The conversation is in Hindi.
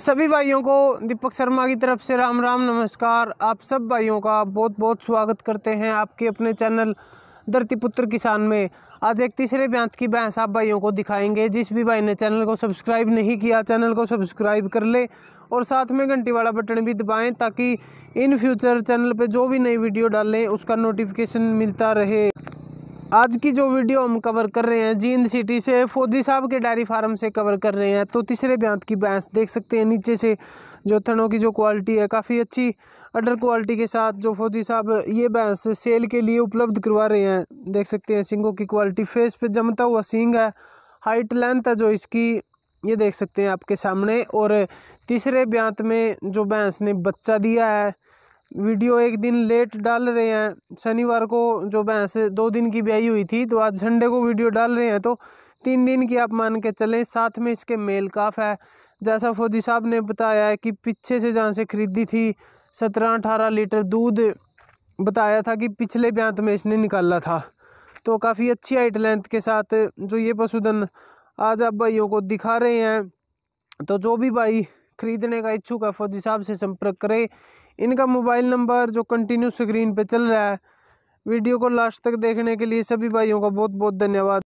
सभी भाइयों को दीपक शर्मा की तरफ से राम राम नमस्कार आप सब भाइयों का बहुत बहुत स्वागत करते हैं आपके अपने चैनल धरती पुत्र किसान में आज एक तीसरे ब्यांत की भैंस आप भाइयों को दिखाएंगे जिस भी भाई ने चैनल को सब्सक्राइब नहीं किया चैनल को सब्सक्राइब कर ले और साथ में घंटी वाला बटन भी दबाएँ ताकि इन फ्यूचर चैनल पर जो भी नई वीडियो डालें उसका नोटिफिकेशन मिलता रहे आज की जो वीडियो हम कवर कर रहे हैं जींद सिटी से फौजी साहब के डायरी फार्म से कवर कर रहे हैं तो तीसरे ब्यांत की भैंस देख सकते हैं नीचे से जो थनों की जो क्वालिटी है काफ़ी अच्छी अडर क्वालिटी के साथ जो फौजी साहब ये भैंस सेल के लिए उपलब्ध करवा रहे हैं देख सकते हैं सिंगों की क्वालिटी फेस पे जमता हुआ सींग है हाइट लेंथ है जो इसकी ये देख सकते हैं आपके सामने और तीसरे ब्यांत में जो भैंस ने बच्चा दिया है वीडियो एक दिन लेट डाल रहे हैं शनिवार को जो भैंस दो दिन की ब्याई हुई थी तो आज संडे को वीडियो डाल रहे हैं तो तीन दिन की आप मान के चलें साथ में इसके मेल काफ है जैसा फौजी साहब ने बताया है कि पीछे से जहाँ से खरीदी थी सत्रह अठारह लीटर दूध बताया था कि पिछले ब्यांत में इसने निकाला था तो काफ़ी अच्छी हाइट लेंथ के साथ जो ये पशुधन आज आप भाइयों को दिखा रहे हैं तो जो भी भाई खरीदने का इच्छुक है फौजी साहब से संपर्क करें इनका मोबाइल नंबर जो कंटिन्यू स्क्रीन पर चल रहा है वीडियो को लास्ट तक देखने के लिए सभी भाइयों का बहुत बहुत धन्यवाद